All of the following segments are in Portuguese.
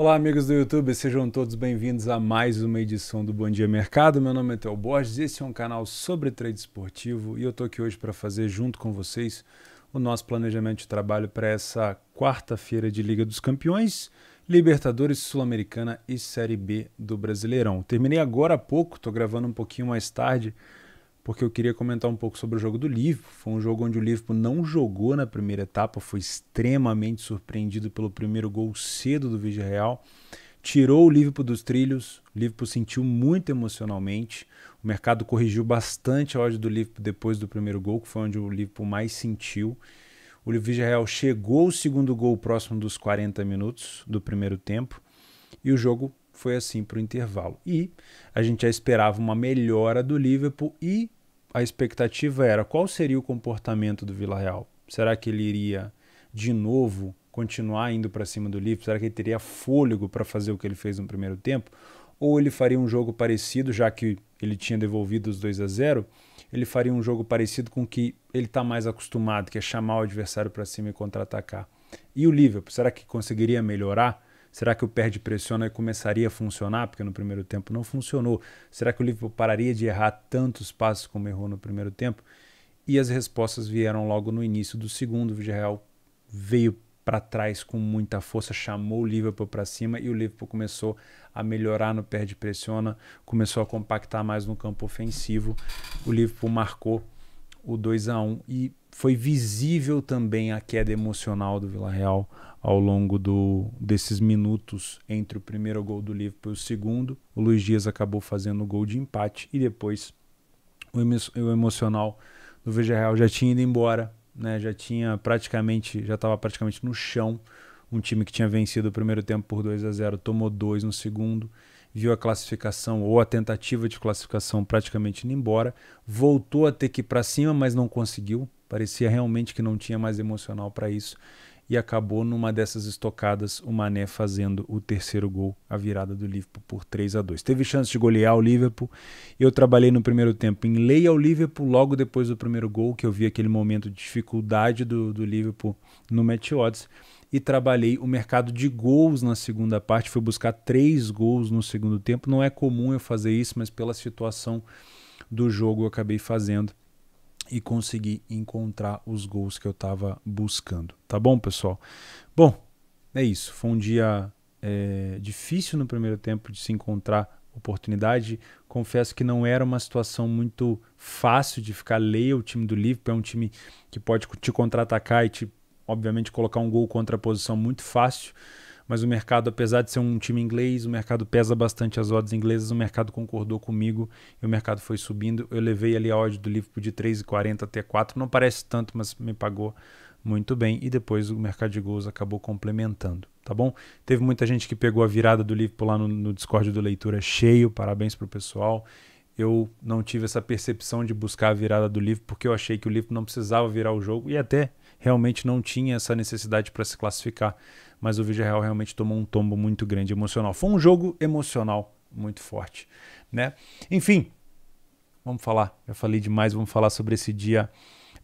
Olá, amigos do YouTube, sejam todos bem-vindos a mais uma edição do Bom Dia Mercado. Meu nome é Theo Borges, esse é um canal sobre trade esportivo e eu estou aqui hoje para fazer junto com vocês o nosso planejamento de trabalho para essa quarta-feira de Liga dos Campeões, Libertadores Sul-Americana e Série B do Brasileirão. Terminei agora há pouco, estou gravando um pouquinho mais tarde porque eu queria comentar um pouco sobre o jogo do Liverpool. Foi um jogo onde o Liverpool não jogou na primeira etapa, foi extremamente surpreendido pelo primeiro gol cedo do Villarreal. Tirou o Liverpool dos trilhos, o Liverpool sentiu muito emocionalmente. O mercado corrigiu bastante a ódio do Liverpool depois do primeiro gol, que foi onde o Liverpool mais sentiu. O Villarreal chegou o segundo gol próximo dos 40 minutos do primeiro tempo e o jogo foi assim para o intervalo. E a gente já esperava uma melhora do Liverpool e a expectativa era qual seria o comportamento do Villarreal. Será que ele iria de novo continuar indo para cima do Liverpool? Será que ele teria fôlego para fazer o que ele fez no primeiro tempo? Ou ele faria um jogo parecido, já que ele tinha devolvido os 2 a 0 ele faria um jogo parecido com o que ele está mais acostumado, que é chamar o adversário para cima e contra-atacar. E o Liverpool, será que conseguiria melhorar? Será que o pé de pressiona começaria a funcionar? Porque no primeiro tempo não funcionou. Será que o Liverpool pararia de errar tantos passos como errou no primeiro tempo? E as respostas vieram logo no início do segundo. O Real veio para trás com muita força, chamou o Liverpool para cima e o Liverpool começou a melhorar no pé de pressiona, começou a compactar mais no campo ofensivo. O Liverpool marcou o 2 a 1 e foi visível também a queda emocional do Vila Real ao longo do, desses minutos entre o primeiro gol do Liverpool e o segundo. O Luiz Dias acabou fazendo o gol de empate e depois o, emo o emocional do Villarreal já tinha ido embora, né? Já tinha praticamente, já estava praticamente no chão. Um time que tinha vencido o primeiro tempo por 2 a 0 tomou dois no segundo viu a classificação ou a tentativa de classificação praticamente indo embora, voltou a ter que ir para cima, mas não conseguiu. Parecia realmente que não tinha mais emocional para isso e acabou numa dessas estocadas o Mané fazendo o terceiro gol, a virada do Liverpool por 3 a 2. Teve chance de golear o Liverpool. Eu trabalhei no primeiro tempo em lei ao Liverpool logo depois do primeiro gol, que eu vi aquele momento de dificuldade do, do Liverpool no match odds e trabalhei o mercado de gols na segunda parte. Fui buscar três gols no segundo tempo. Não é comum eu fazer isso, mas pela situação do jogo eu acabei fazendo e consegui encontrar os gols que eu estava buscando. Tá bom, pessoal? Bom, é isso. Foi um dia é, difícil no primeiro tempo de se encontrar oportunidade. Confesso que não era uma situação muito fácil de ficar. Leia o time do Liverpool, é um time que pode te contra-atacar e te obviamente, colocar um gol contra a posição muito fácil. Mas o mercado, apesar de ser um time inglês, o mercado pesa bastante as odds inglesas. O mercado concordou comigo e o mercado foi subindo. Eu levei ali a odd do Liverpool de 3,40 até 4. Não parece tanto, mas me pagou muito bem. E depois o mercado de gols acabou complementando tá bom? Teve muita gente que pegou a virada do Liverpool lá no, no Discord do Leitura cheio, parabéns pro pessoal. Eu não tive essa percepção de buscar a virada do Liverpool porque eu achei que o Liverpool não precisava virar o jogo e até realmente não tinha essa necessidade para se classificar, mas o Real realmente tomou um tombo muito grande emocional. Foi um jogo emocional muito forte, né? Enfim, vamos falar, já falei demais, vamos falar sobre esse dia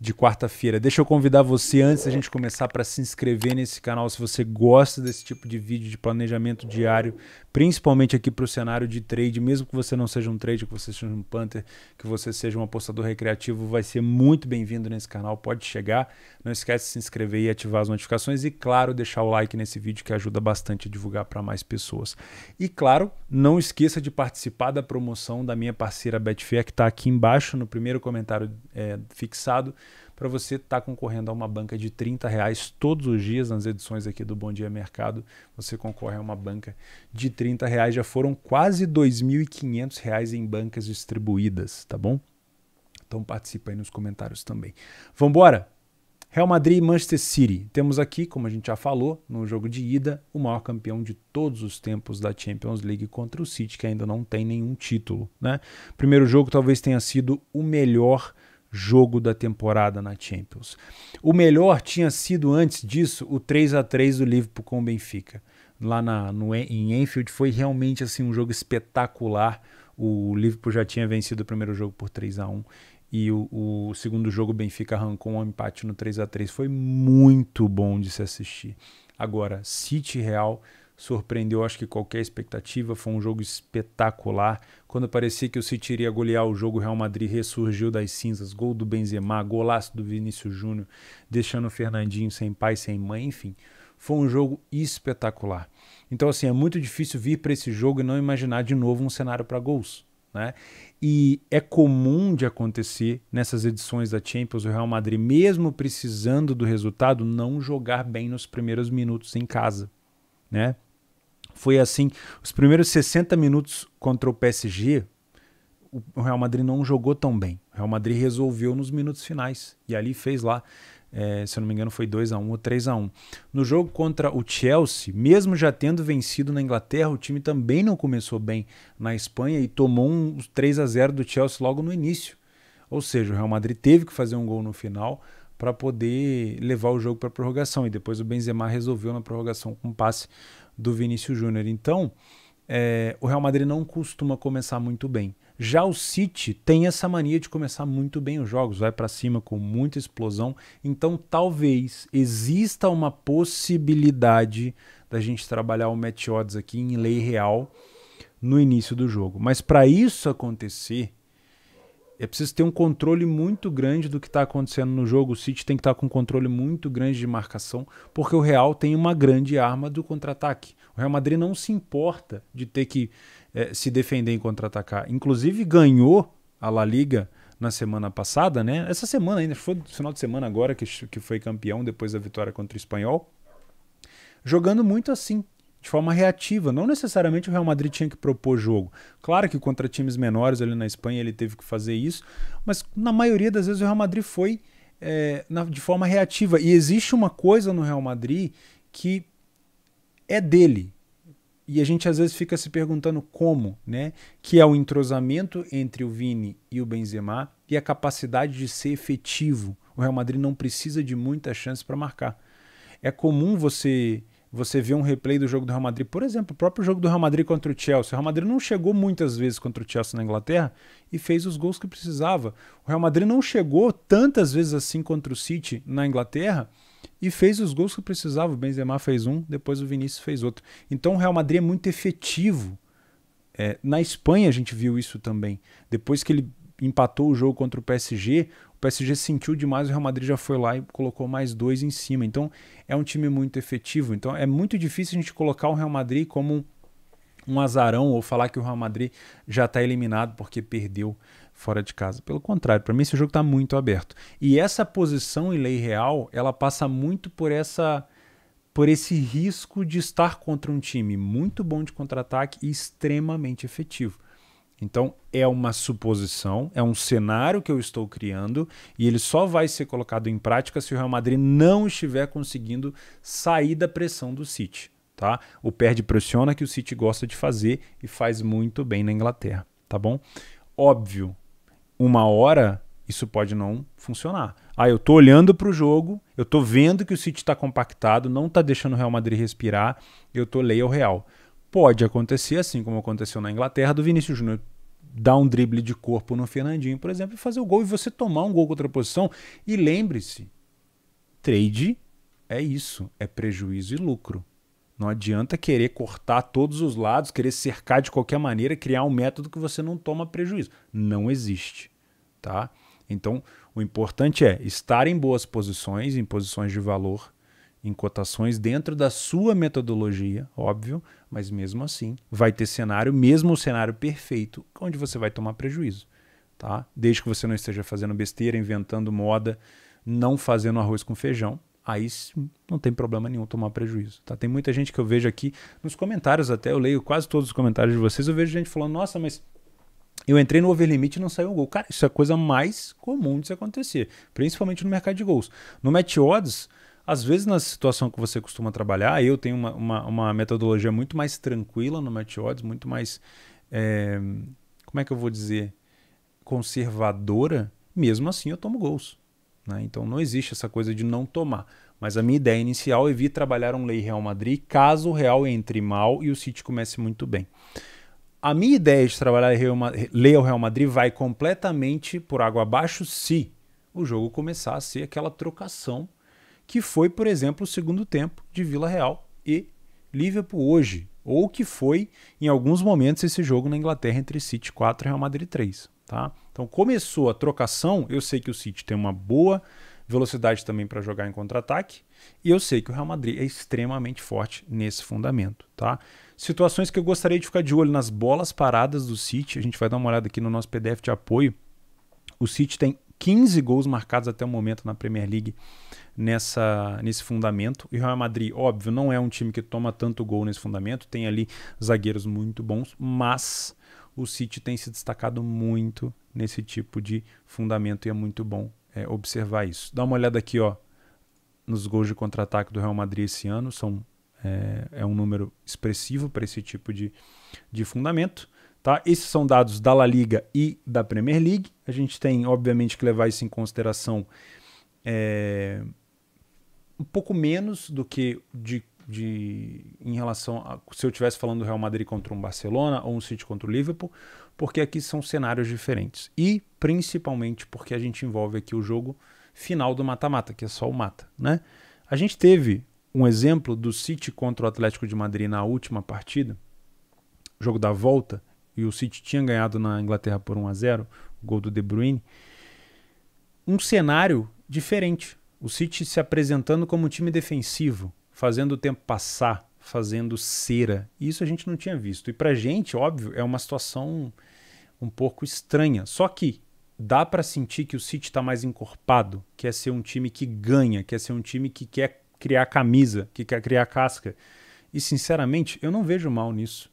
de quarta-feira. Deixa eu convidar você antes da gente começar para se inscrever nesse canal se você gosta desse tipo de vídeo de planejamento diário, principalmente aqui para o cenário de trade, mesmo que você não seja um trader, que você seja um punter, que você seja um apostador recreativo, vai ser muito bem-vindo nesse canal, pode chegar. Não esquece de se inscrever e ativar as notificações e claro, deixar o like nesse vídeo que ajuda bastante a divulgar para mais pessoas. E claro, não esqueça de participar da promoção da minha parceira Betfair que está aqui embaixo no primeiro comentário é, fixado para você estar tá concorrendo a uma banca de 30 reais todos os dias nas edições aqui do Bom Dia Mercado. Você concorre a uma banca de 30 reais. Já foram quase 2.500 reais em bancas distribuídas, tá bom? Então participe aí nos comentários também. Vamos embora? Real Madrid e Manchester City. Temos aqui, como a gente já falou, no jogo de ida, o maior campeão de todos os tempos da Champions League contra o City, que ainda não tem nenhum título. Né? Primeiro jogo talvez tenha sido o melhor jogo da temporada na Champions. O melhor tinha sido antes disso o 3 a 3 do Liverpool com o Benfica. Lá na, no, em Enfield foi realmente assim um jogo espetacular. O Liverpool já tinha vencido o primeiro jogo por 3 a 1 e o, o, segundo jogo o Benfica arrancou um empate no 3 a 3 Foi muito bom de se assistir. Agora, City Real surpreendeu acho que qualquer expectativa, foi um jogo espetacular. Quando parecia que o City iria golear o jogo, o Real Madrid ressurgiu das cinzas, gol do Benzema, golaço do Vinícius Júnior, deixando o Fernandinho sem pai, sem mãe, enfim. Foi um jogo espetacular. Então assim, é muito difícil vir para esse jogo e não imaginar de novo um cenário para gols. Né? E é comum de acontecer nessas edições da Champions o Real Madrid, mesmo precisando do resultado, não jogar bem nos primeiros minutos em casa. Né? Foi assim, os primeiros 60 minutos contra o PSG, o Real Madrid não jogou tão bem. O Real Madrid resolveu nos minutos finais e ali fez lá, é, se eu não me engano, foi 2 a 1 ou 3 a 1. No jogo contra o Chelsea, mesmo já tendo vencido na Inglaterra, o time também não começou bem na Espanha e tomou um 3 a 0 do Chelsea logo no início. Ou seja, o Real Madrid teve que fazer um gol no final para poder levar o jogo para a prorrogação e depois o Benzema resolveu na prorrogação com um passe do Vinícius Júnior. Então, é, o Real Madrid não costuma começar muito bem. Já o City tem essa mania de começar muito bem os jogos, vai para cima com muita explosão. Então, talvez exista uma possibilidade da gente trabalhar o match odds aqui em lei real no início do jogo. Mas para isso acontecer, é preciso ter um controle muito grande do que está acontecendo no jogo. O City tem que estar tá com um controle muito grande de marcação, porque o Real tem uma grande arma do contra-ataque. O Real Madrid não se importa de ter que é, se defender e contra-atacar. Inclusive ganhou a La Liga na semana passada, né? Essa semana ainda, foi no final de semana agora que, que foi campeão depois da vitória contra o Espanhol. Jogando muito assim, de forma reativa. Não necessariamente o Real Madrid tinha que propor jogo. Claro que contra times menores ali na Espanha ele teve que fazer isso, mas na maioria das vezes o Real Madrid foi é, na, de forma reativa. E existe uma coisa no Real Madrid que é dele. E a gente às vezes fica se perguntando como, né? Que é o entrosamento entre o Vini e o Benzema e a capacidade de ser efetivo. O Real Madrid não precisa de muita chance para marcar. É comum você você vê um replay do jogo do Real Madrid, por exemplo, o próprio jogo do Real Madrid contra o Chelsea. O Real Madrid não chegou muitas vezes contra o Chelsea na Inglaterra e fez os gols que precisava. O Real Madrid não chegou tantas vezes assim contra o City na Inglaterra e fez os gols que precisava. O Benzema fez um, depois o Vinícius fez outro. Então o Real Madrid é muito efetivo. É, na Espanha a gente viu isso também. Depois que ele empatou o jogo contra o PSG, PSG sentiu demais, o Real Madrid já foi lá e colocou mais dois em cima. Então é um time muito efetivo. Então é muito difícil a gente colocar o Real Madrid como um azarão ou falar que o Real Madrid já está eliminado porque perdeu fora de casa. Pelo contrário, para mim esse jogo está muito aberto. E essa posição em lei real, ela passa muito por essa por esse risco de estar contra um time muito bom de contra-ataque e extremamente efetivo. Então, é uma suposição, é um cenário que eu estou criando e ele só vai ser colocado em prática se o Real Madrid não estiver conseguindo sair da pressão do City. Tá? O perde pressiona que o City gosta de fazer e faz muito bem na Inglaterra, tá bom? Óbvio, uma hora isso pode não funcionar. Ah, eu tô olhando para o jogo, eu tô vendo que o City está compactado, não tá deixando o Real Madrid respirar, eu tô lei ao Real. Pode acontecer, assim como aconteceu na Inglaterra, do Vinícius Júnior dar um drible de corpo no Fernandinho, por exemplo, e fazer o gol e você tomar um gol contra a posição. E lembre-se, trade é isso, é prejuízo e lucro. Não adianta querer cortar todos os lados, querer cercar de qualquer maneira, criar um método que você não toma prejuízo. Não existe, tá? Então, o importante é estar em boas posições, em posições de valor, em cotações dentro da sua metodologia, óbvio, mas mesmo assim vai ter cenário, mesmo o cenário perfeito, onde você vai tomar prejuízo, tá? Desde que você não esteja fazendo besteira, inventando moda, não fazendo arroz com feijão, aí não tem problema nenhum tomar prejuízo, tá? Tem muita gente que eu vejo aqui nos comentários até, eu leio quase todos os comentários de vocês, eu vejo gente falando: "Nossa, mas eu entrei no overlimit e não saiu um gol". Cara, isso é a coisa mais comum de se acontecer, principalmente no mercado de gols. No match odds, às vezes, na situação que você costuma trabalhar, eu tenho uma, uma, uma metodologia muito mais tranquila no Odds muito mais. É, como é que eu vou dizer? Conservadora. Mesmo assim, eu tomo gols. Né? Então, não existe essa coisa de não tomar. Mas a minha ideia inicial é vir trabalhar um Lei Real Madrid caso o Real entre mal e o City comece muito bem. A minha ideia de trabalhar Lei ao Real Madrid vai completamente por água abaixo se o jogo começar a ser aquela trocação que foi, por exemplo, o segundo tempo de Vila Real e Liverpool hoje, ou que foi em alguns momentos esse jogo na Inglaterra entre City 4 e Real Madrid 3, tá? Então começou a trocação, eu sei que o City tem uma boa velocidade também para jogar em contra-ataque, e eu sei que o Real Madrid é extremamente forte nesse fundamento, tá? Situações que eu gostaria de ficar de olho nas bolas paradas do City, a gente vai dar uma olhada aqui no nosso PDF de apoio. O City tem 15 gols marcados até o momento na Premier League nessa, nesse fundamento. E o Real Madrid, óbvio, não é um time que toma tanto gol nesse fundamento, tem ali zagueiros muito bons, mas o City tem se destacado muito nesse tipo de fundamento e é muito bom é, observar isso. Dá uma olhada aqui ó, nos gols de contra-ataque do Real Madrid esse ano, são, é, é um número expressivo para esse tipo de, de fundamento. Tá? Esses são dados da La Liga e da Premier League. A gente tem, obviamente, que levar isso em consideração é, um pouco menos do que de, de em relação a, se eu estivesse falando do Real Madrid contra um Barcelona ou um City contra o Liverpool, porque aqui são cenários diferentes. E principalmente porque a gente envolve aqui o jogo final do mata-mata, que é só o mata, né? A gente teve um exemplo do City contra o Atlético de Madrid na última partida, jogo da volta, e o City tinha ganhado na Inglaterra por 1 a 0 o gol do De Bruyne, um cenário diferente. O City se apresentando como um time defensivo, fazendo o tempo passar, fazendo cera. Isso a gente não tinha visto. E pra gente, óbvio, é uma situação um pouco estranha. Só que dá para sentir que o City está mais encorpado, quer ser um time que ganha, quer ser um time que quer criar camisa, que quer criar casca. E sinceramente, eu não vejo mal nisso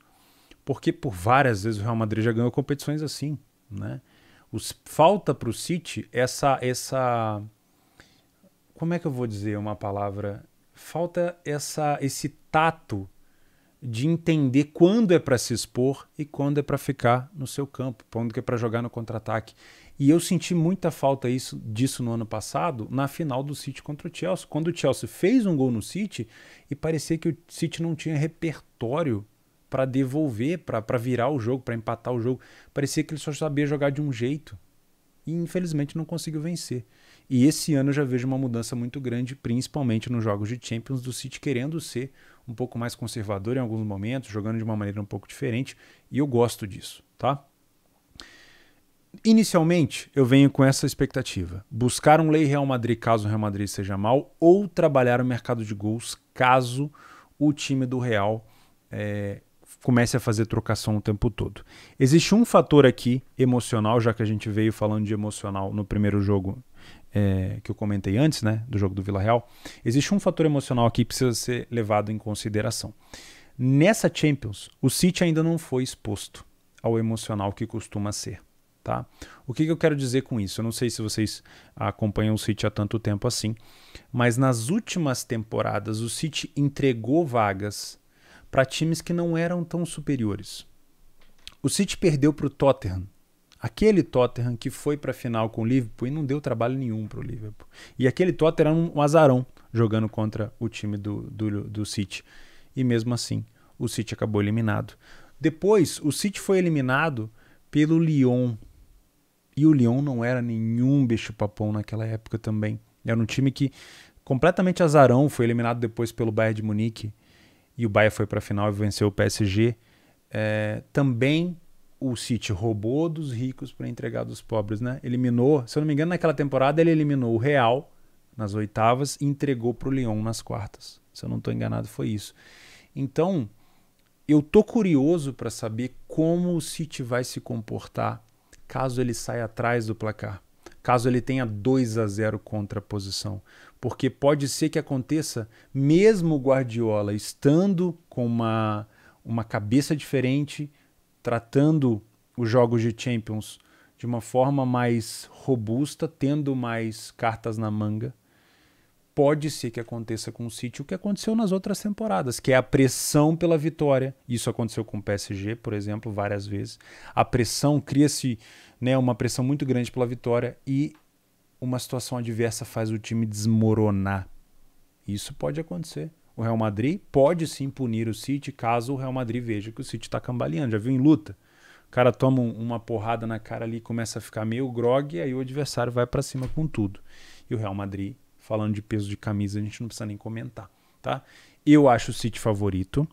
porque por várias vezes o Real Madrid já ganhou competições assim, né? Os, falta para o City essa essa como é que eu vou dizer uma palavra? Falta essa esse tato de entender quando é para se expor e quando é para ficar no seu campo, quando é para jogar no contra-ataque. E eu senti muita falta isso, disso no ano passado, na final do City contra o Chelsea, quando o Chelsea fez um gol no City e parecia que o City não tinha repertório para devolver, para virar o jogo, para empatar o jogo. Parecia que ele só sabia jogar de um jeito e infelizmente não conseguiu vencer. E esse ano eu já vejo uma mudança muito grande, principalmente nos jogos de Champions, do City querendo ser um pouco mais conservador em alguns momentos, jogando de uma maneira um pouco diferente, e eu gosto disso, tá? Inicialmente, eu venho com essa expectativa: buscar um lei Real Madrid caso o Real Madrid seja mal, ou trabalhar o mercado de gols caso o time do Real é, comece a fazer trocação o tempo todo. Existe um fator aqui emocional, já que a gente veio falando de emocional no primeiro jogo é, que eu comentei antes, né, do jogo do Vila Real. Existe um fator emocional aqui que precisa ser levado em consideração. Nessa Champions, o City ainda não foi exposto ao emocional que costuma ser. Tá? O que, que eu quero dizer com isso? Eu não sei se vocês acompanham o City há tanto tempo assim, mas nas últimas temporadas o City entregou vagas para times que não eram tão superiores. O City perdeu para o Tottenham. Aquele Tottenham que foi para a final com o Liverpool e não deu trabalho nenhum para o Liverpool. E aquele Tottenham era um azarão jogando contra o time do, do, do City. E mesmo assim, o City acabou eliminado. Depois, o City foi eliminado pelo Lyon. E o Lyon não era nenhum bicho-papão naquela época também. Era um time que completamente azarão, foi eliminado depois pelo Bayern de Munique e o Bayern foi para a final e venceu o PSG. É, também o City roubou dos ricos para entregar dos pobres, né? Eliminou, se eu não me engano, naquela temporada ele eliminou o Real nas oitavas e entregou para o Lyon nas quartas. Se eu não estou enganado, foi isso. Então, eu tô curioso para saber como o City vai se comportar caso ele saia atrás do placar caso ele tenha 2 a 0 contra a posição. Porque pode ser que aconteça, mesmo o Guardiola estando com uma, uma cabeça diferente, tratando os jogos de Champions de uma forma mais robusta, tendo mais cartas na manga, pode ser que aconteça com o City o que aconteceu nas outras temporadas, que é a pressão pela vitória. Isso aconteceu com o PSG, por exemplo, várias vezes. A pressão cria-se, né, uma pressão muito grande pela vitória e uma situação adversa faz o time desmoronar. Isso pode acontecer. O Real Madrid pode sim punir o City caso o Real Madrid veja que o City está cambaleando. Já viu em luta? O cara toma uma porrada na cara ali, começa a ficar meio grog, e aí o adversário vai para cima com tudo. E o Real Madrid falando de peso de camisa, a gente não precisa nem comentar, tá? Eu acho o City favorito.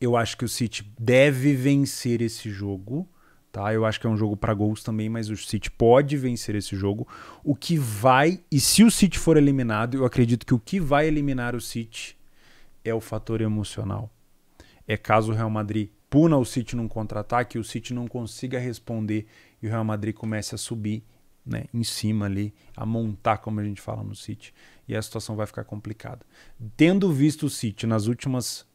Eu acho que o City deve vencer esse jogo, tá? Eu acho que é um jogo para gols também, mas o City pode vencer esse jogo. O que vai, e se o City for eliminado, eu acredito que o que vai eliminar o City é o fator emocional. É caso o Real Madrid puna o City num contra-ataque, o City não consiga responder e o Real Madrid comece a subir né, em cima ali, a montar, como a gente fala no City, e a situação vai ficar complicada. Tendo visto o City nas últimas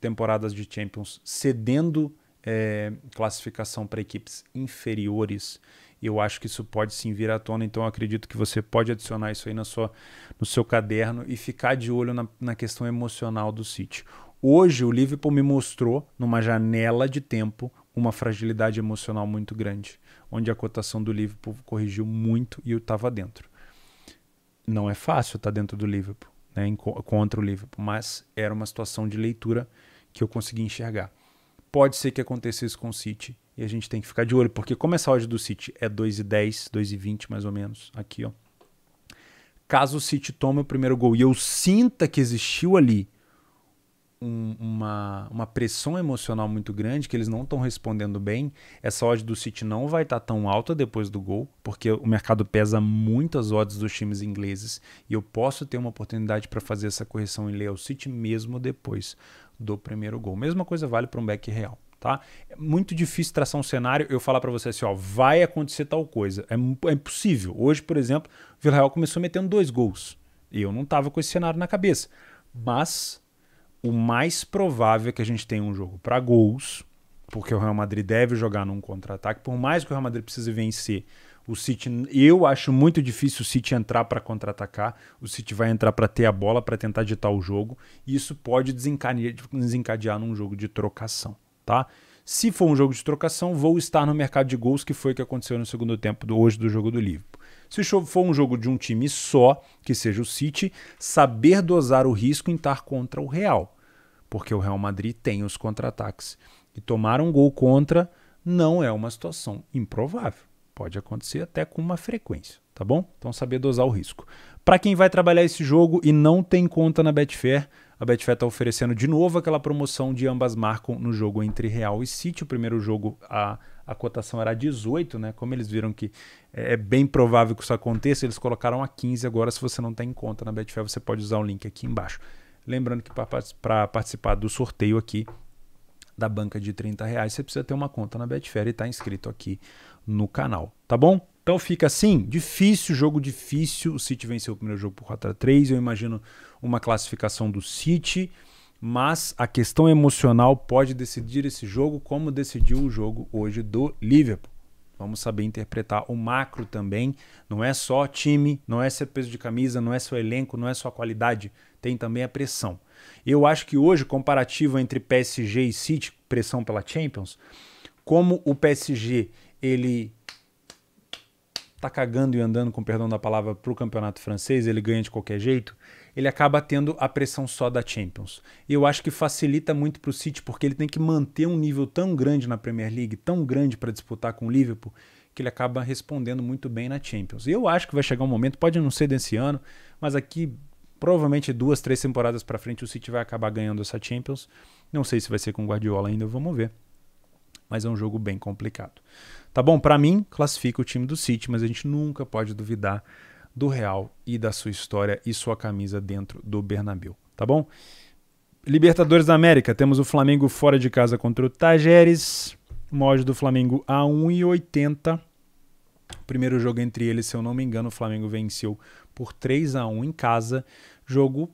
temporadas de Champions cedendo é, classificação para equipes inferiores, eu acho que isso pode sim vir à tona, então acredito que você pode adicionar isso aí na sua, no seu caderno e ficar de olho na, na questão emocional do City. Hoje o Liverpool me mostrou, numa janela de tempo, uma fragilidade emocional muito grande onde a cotação do Liverpool corrigiu muito e eu estava dentro. Não é fácil estar tá dentro do Liverpool, né, contra o Liverpool, mas era uma situação de leitura que eu consegui enxergar. Pode ser que acontecesse com o City e a gente tem que ficar de olho, porque como essa odd do City é 2,10, 2,20 mais ou menos, aqui ó. Caso o City tome o primeiro gol e eu sinta que existiu ali um, uma, uma pressão emocional muito grande, que eles não estão respondendo bem. Essa odd do City não vai estar tá tão alta depois do gol, porque o mercado pesa muito as odds dos times ingleses. E eu posso ter uma oportunidade para fazer essa correção em lay City mesmo depois do primeiro gol. Mesma coisa vale para um back real. Tá? É muito difícil traçar um cenário eu falar para você assim, ó, vai acontecer tal coisa. É, é impossível. Hoje, por exemplo, o Villarreal começou metendo dois gols. E eu não estava com esse cenário na cabeça. Mas o mais provável é que a gente tenha um jogo para gols, porque o Real Madrid deve jogar num contra-ataque, por mais que o Real Madrid precise vencer. O City, eu acho muito difícil o City entrar para contra-atacar. O City vai entrar para ter a bola, para tentar ditar o jogo. E isso pode desencadear, desencadear num jogo de trocação, tá? Se for um jogo de trocação, vou estar no mercado de gols, que foi o que aconteceu no segundo tempo do, hoje do jogo do Liverpool. Se for um jogo de um time só, que seja o City, saber dosar o risco em estar contra o Real. Porque o Real Madrid tem os contra-ataques. E tomar um gol contra não é uma situação improvável. Pode acontecer até com uma frequência, tá bom? Então saber dosar o risco. Para quem vai trabalhar esse jogo e não tem conta na Betfair, a Betfair está oferecendo de novo aquela promoção de ambas marcam no jogo entre Real e City, o primeiro jogo a a cotação era 18, né? Como eles viram que é, é bem provável que isso aconteça, eles colocaram a 15. Agora, se você não tem tá conta na Betfair, você pode usar o link aqui embaixo. Lembrando que para participar do sorteio aqui da banca de 30 reais, você precisa ter uma conta na Betfair e estar tá inscrito aqui no canal, tá bom? Então fica assim, difícil, jogo difícil. O City venceu o primeiro jogo por 4 a 3 Eu imagino uma classificação do City mas a questão emocional pode decidir esse jogo, como decidiu o jogo hoje do Liverpool. Vamos saber interpretar o macro também. Não é só time, não é ser peso de camisa, não é seu elenco, não é só qualidade, tem também a pressão. Eu acho que hoje, comparativo entre PSG e City, pressão pela Champions, como o PSG ele tá cagando e andando, com perdão da palavra, para o campeonato francês, ele ganha de qualquer jeito ele acaba tendo a pressão só da Champions. E eu acho que facilita muito para o City, porque ele tem que manter um nível tão grande na Premier League, tão grande para disputar com o Liverpool, que ele acaba respondendo muito bem na Champions. E eu acho que vai chegar um momento, pode não ser desse ano, mas aqui provavelmente duas, três temporadas para frente o City vai acabar ganhando essa Champions. Não sei se vai ser com Guardiola ainda, vamos ver. Mas é um jogo bem complicado. Tá bom, para mim classifica o time do City, mas a gente nunca pode duvidar do Real e da sua história e sua camisa dentro do Bernabéu, tá bom? Libertadores da América, temos o Flamengo fora de casa contra o Tajeres, mod do Flamengo a 1,80. Primeiro jogo entre eles, se eu não me engano, o Flamengo venceu por 3 a 1 em casa. Jogo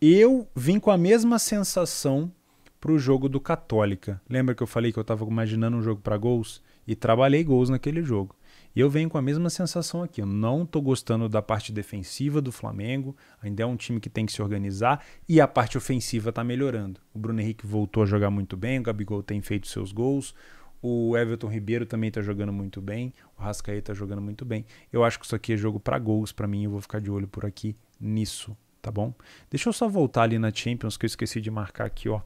eu vim com a mesma sensação para o jogo do Católica. Lembra que eu falei que eu estava imaginando um jogo para gols? E trabalhei gols naquele jogo. E eu venho com a mesma sensação aqui. Eu não estou gostando da parte defensiva do Flamengo. Ainda é um time que tem que se organizar. E a parte ofensiva está melhorando. O Bruno Henrique voltou a jogar muito bem. O Gabigol tem feito seus gols. O Everton Ribeiro também está jogando muito bem. O Rascaeta está jogando muito bem. Eu acho que isso aqui é jogo para gols para mim. Eu vou ficar de olho por aqui nisso, tá bom? Deixa eu só voltar ali na Champions que eu esqueci de marcar aqui, ó.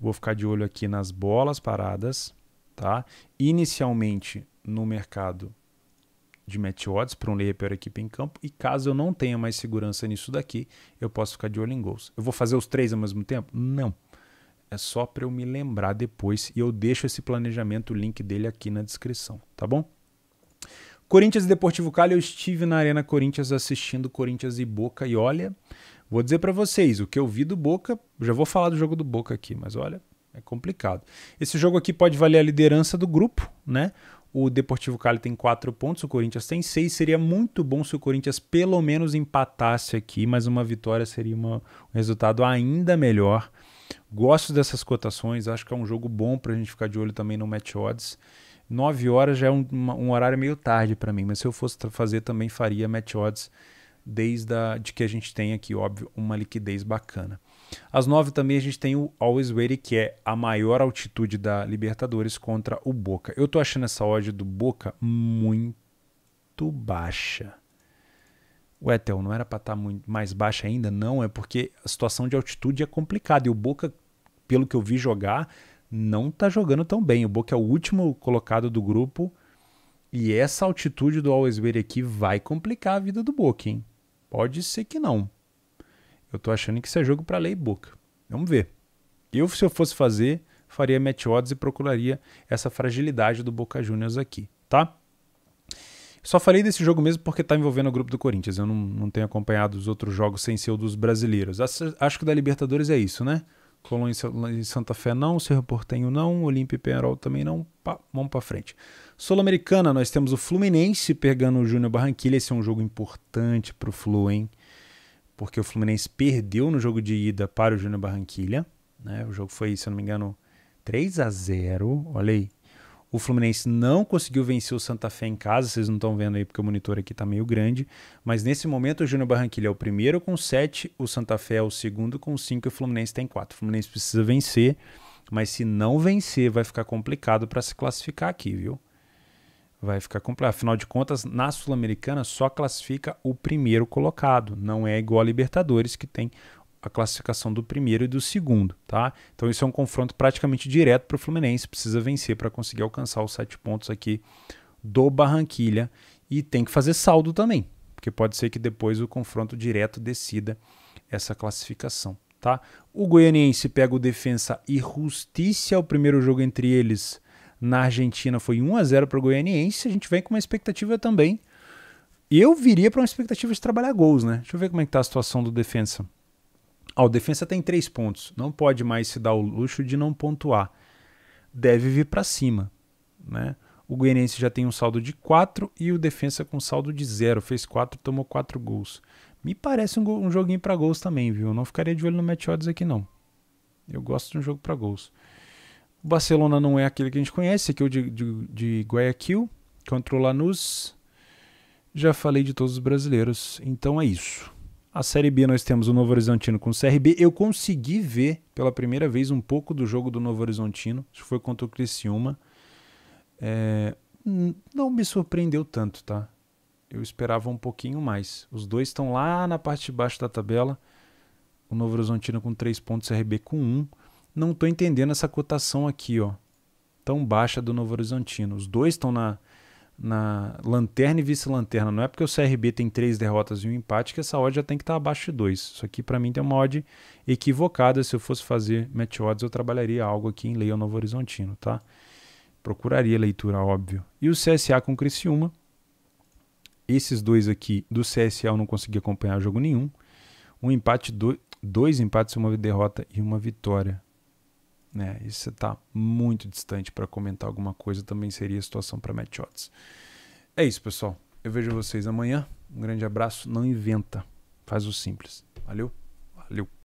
Vou ficar de olho aqui nas bolas paradas, tá? Inicialmente no mercado de match odds para um lay pior equipe em campo. E caso eu não tenha mais segurança nisso daqui, eu posso ficar de olho em gols. Eu vou fazer os três ao mesmo tempo? Não. É só para eu me lembrar depois e eu deixo esse planejamento, o link dele aqui na descrição, tá bom? Corinthians e Deportivo Cali, eu estive na Arena Corinthians assistindo Corinthians e Boca e olha, vou dizer para vocês, o que eu vi do Boca, já vou falar do jogo do Boca aqui, mas olha, é complicado. Esse jogo aqui pode valer a liderança do grupo, né? O Deportivo Cali tem 4 pontos, o Corinthians tem 6. Seria muito bom se o Corinthians pelo menos empatasse aqui, mas uma vitória seria uma, um resultado ainda melhor. Gosto dessas cotações, acho que é um jogo bom para a gente ficar de olho também no match odds. 9 horas já é um, uma, um horário meio tarde para mim, mas se eu fosse fazer também faria match odds desde a, de que a gente tem aqui, óbvio, uma liquidez bacana. Às 9 também a gente tem o Always Ready, que é a maior altitude da Libertadores contra o Boca. Eu tô achando essa odd do Boca muito baixa. O Etel não era para estar tá muito mais baixa ainda, não, é porque a situação de altitude é complicada e o Boca, pelo que eu vi jogar, não tá jogando tão bem. O Boca é o último colocado do grupo e essa altitude do Always Ready aqui vai complicar a vida do Boca, hein? Pode ser que não. Eu tô achando que isso é jogo para lei boca. Vamos ver. Eu, se eu fosse fazer, faria match odds e procuraria essa fragilidade do Boca Juniors aqui, tá? Só falei desse jogo mesmo porque tá envolvendo o grupo do Corinthians. Eu não, não tenho acompanhado os outros jogos sem ser o dos brasileiros. Acho que da Libertadores é isso, né? Colônia em Santa Fé não, Cerro Portenho não, Olímpia e Penarol também não, pá, vamos para frente. Sul-Americana, nós temos o Fluminense pegando o Júnior Barranquilla, esse é um jogo importante para o Flu, hein? porque o Fluminense perdeu no jogo de ida para o Júnior Barranquilha. Né? O jogo foi, se eu não me engano, 3 a 0 Olha aí. O Fluminense não conseguiu vencer o Santa Fé em casa, vocês não estão vendo aí porque o monitor aqui está meio grande, mas nesse momento o Júnior Barranquilha é o primeiro com 7, o Santa Fé é o segundo com 5 e o Fluminense tem 4. O Fluminense precisa vencer, mas se não vencer vai ficar complicado para se classificar aqui, viu? vai ficar complicado. Afinal de contas, na Sul-Americana só classifica o primeiro colocado, não é igual a Libertadores que tem a classificação do primeiro e do segundo, tá? Então isso é um confronto praticamente direto para o Fluminense, precisa vencer para conseguir alcançar os sete pontos aqui do Barranquilha e tem que fazer saldo também, porque pode ser que depois o confronto direto decida essa classificação, tá? O goianiense pega o Defensa e Justiça, o primeiro jogo entre eles na Argentina foi 1 a 0 para o Goianiense. A gente vem com uma expectativa também. Eu viria para uma expectativa de trabalhar gols, né? Deixa eu ver como é que está a situação do defensa. Ó, ah, o defensa tem três pontos. Não pode mais se dar o luxo de não pontuar. Deve vir para cima, né? O Goianiense já tem um saldo de 4 e o defensa com saldo de 0. Fez 4, tomou 4 gols. Me parece um, go um joguinho para gols também, viu? Eu não ficaria de olho no match odds aqui não. Eu gosto de um jogo para gols. O Barcelona não é aquele que a gente conhece, esse aqui é o de, de, de Guayaquil, contra o Lanús. Já falei de todos os brasileiros, então é isso. A Série B nós temos o Novo Horizontino com o CRB. Eu consegui ver pela primeira vez um pouco do jogo do Novo Horizontino, que foi contra o Criciúma. É, não me surpreendeu tanto, tá? Eu esperava um pouquinho mais. Os dois estão lá na parte de baixo da tabela. O Novo Horizontino com 3 pontos, CRB com 1. Um não estou entendendo essa cotação aqui, ó, tão baixa do Novo Horizontino. Os dois estão na, na lanterna e vice-lanterna. Não é porque o CRB tem três derrotas e um empate que essa odd já tem que estar tá abaixo de dois. Isso aqui para mim tem uma odd equivocada. Se eu fosse fazer match odds, eu trabalharia algo aqui em Leia Novo Horizontino, tá? Procuraria leitura, óbvio. E o CSA com o Criciúma. Esses dois aqui do CSA eu não consegui acompanhar jogo nenhum. Um empate, do, dois empates, uma derrota e uma vitória. Né? isso você está muito distante para comentar alguma coisa, também seria a situação para Matt Shots. É isso, pessoal. Eu vejo vocês amanhã. Um grande abraço. Não inventa. Faz o simples. Valeu? Valeu.